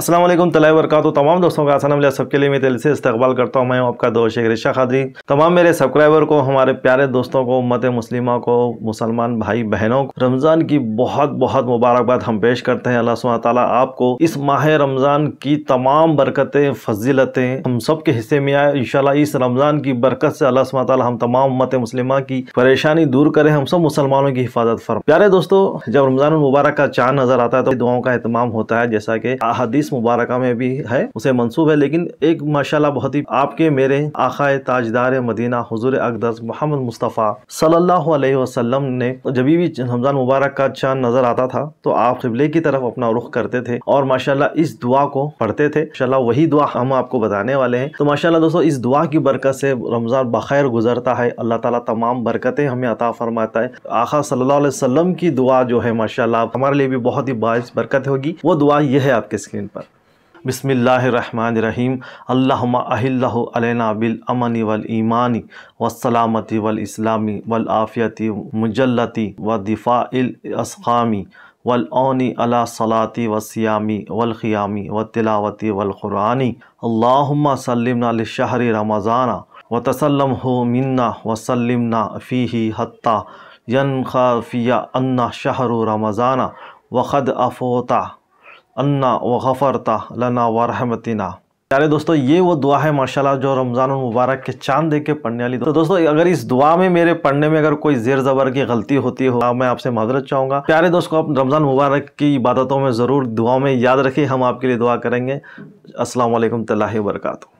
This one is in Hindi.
असलम तला वरकत तमाम दोस्तों का आसान सबके लिए मैं दिल से इस्तकबाल करता हूँ मैं हूँ आपका दोस्त शेख रिशा खादरी तमाम मेरे सब्सक्राइबर को हमारे प्यारे दोस्तों को उम्मत मुस्लिमा को मुसलमान भाई बहनों को रमज़ान की बहुत बहुत मुबारकबाद हम पेश करते हैं अल्लाह सुबह ताली आपको इस माह रमज़ान की तमाम बरकतें फजीलतें हम सब के हिस्से में आए इन इस रमज़ान की बरकत से अल्लाह सुबह हम तमाम उम्मत मुस्लिमों की परेशानी दूर करें हम सब मुसलमानों की हिफाजत फरम प्यारे दोस्तों जब रमज़ान मुबारक का चाँद नज़र आता है तो दुआओं का अहतमाम होता है जैसा कि अहदीस हदीस मुबारक में भी है उसे मंसूब है लेकिन एक माशाला बहुत ही आपके मेरे आखाए ताजदार मदीना हजूर अकदस मोहम्मद मुस्तफ़ा सल्लल्लाहु अलैहि वसल्लम ने जब भी रमज़ान मुबारक का चांद नज़र आता था तो आप किबले की तरफ अपना रुख करते थे और माशाला इस दुआ को पढ़ते थे माशाला वही दुआ हम आपको बताने वाले हैं तो माशाला दोस्तों इस दुआ की बरकत से रमज़ान बखैर गुजरता है अल्लाह ताला तमाम बरकतें हमें अता फरमाता है आखा सल्लल्लाहु अलैहि वसल्लम की दुआ जो है माशाल्लाह हमारे लिए भी बहुत ही बायस बरकत होगी वो दुआ यह है आपके स्क्रीन पर बसमीम अल्लाहना बिलअमन वलईमानी वसलामती वलस्लामी वलआफ़ियती मुजलती व दिफ़ाइलसकामी वलौनी अला सलाती वसियामी वलख़ियामी व तिलावती वलक़ुरानी अल्लाम सलमना शहर रमज़ाना व तसलम हो मन्ना वसलमना फ़ी हती यन ख़ाफ़िया अन्ना शहर रमज़ाना वक़द अफोता अन्ना व गफ़रता लना वरहमतिना प्यारे दोस्तों ये वो दुआ है माशाल्लाह जो रमज़ान मुबारक के चांद दे के पढ़ने वाली तो दोस्तों अगर इस दुआ में मेरे पढ़ने में अगर कोई जेर ज़बर की गलती होती हो तो मैं आपसे माजरत चाहूँगा प्यारे दोस्तों आप रमज़ान मुबारक की इबादतों में ज़रूर दुआ में याद रखें हम आपके लिए दुआ करेंगे असलम वरहमल वर्का